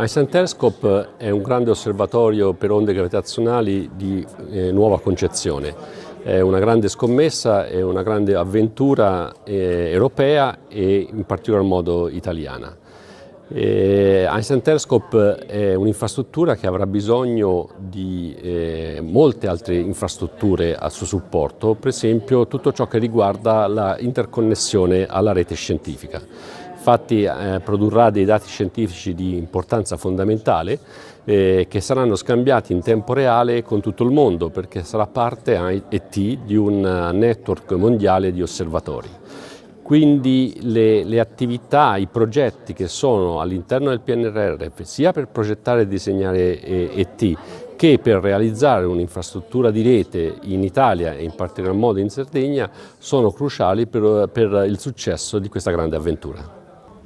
Einstein Telescope è un grande osservatorio per onde gravitazionali di eh, nuova concezione. È una grande scommessa, è una grande avventura eh, europea e in particolar modo italiana. Eh, Einstein Telescope è un'infrastruttura che avrà bisogno di eh, molte altre infrastrutture a suo supporto, per esempio tutto ciò che riguarda l'interconnessione alla rete scientifica. Infatti eh, produrrà dei dati scientifici di importanza fondamentale eh, che saranno scambiati in tempo reale con tutto il mondo perché sarà parte AET di un eh, network mondiale di osservatori. Quindi le, le attività, i progetti che sono all'interno del PNRR, sia per progettare e disegnare ET, eh, che per realizzare un'infrastruttura di rete in Italia e in particolar modo in Sardegna sono cruciali per, per il successo di questa grande avventura.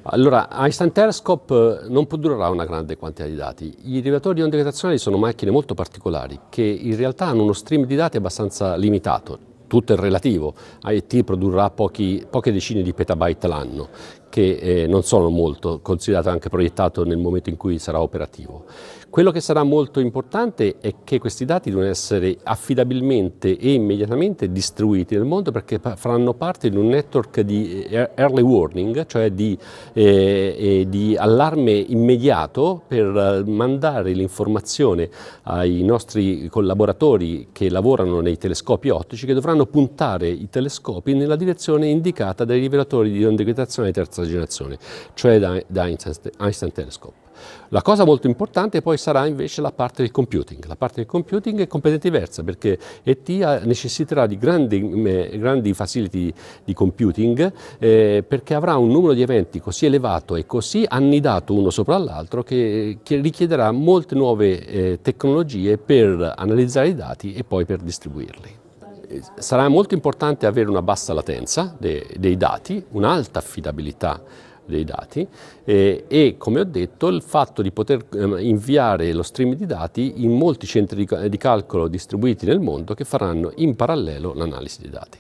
Allora, Einstein Telescope eh, non produrrà una grande quantità di dati. I rilevatori di onde gravitazionali sono macchine molto particolari che in realtà hanno uno stream di dati abbastanza limitato, tutto è relativo. AET produrrà pochi, poche decine di petabyte l'anno, che eh, non sono molto, considerato anche proiettato nel momento in cui sarà operativo. Quello che sarà molto importante è che questi dati devono essere affidabilmente e immediatamente distribuiti nel mondo perché faranno parte di un network di eh, er-, early warning, cioè di, eh, di allarme immediato per eh, mandare l'informazione ai nostri collaboratori che lavorano nei telescopi ottici che dovranno puntare i telescopi nella direzione indicata dai rivelatori di onde di terza generazione, cioè da Einstein, Einstein Telescope. La cosa molto importante poi sarà invece la parte del computing. La parte del computing è completamente diversa perché ET necessiterà di grandi, grandi facility di computing eh, perché avrà un numero di eventi così elevato e così annidato uno sopra l'altro che, che, richiederà molte nuove eh, tecnologie per analizzare i dati e poi per distribuirli eh, sarà molto importante avere una bassa latenza dei, dei dati, un'alta affidabilità dei dati e, eh, e, come ho detto il fatto di poter eh, inviare lo stream di dati in molti centri di, di calcolo distribuiti nel mondo che faranno in parallelo l'analisi dei dati.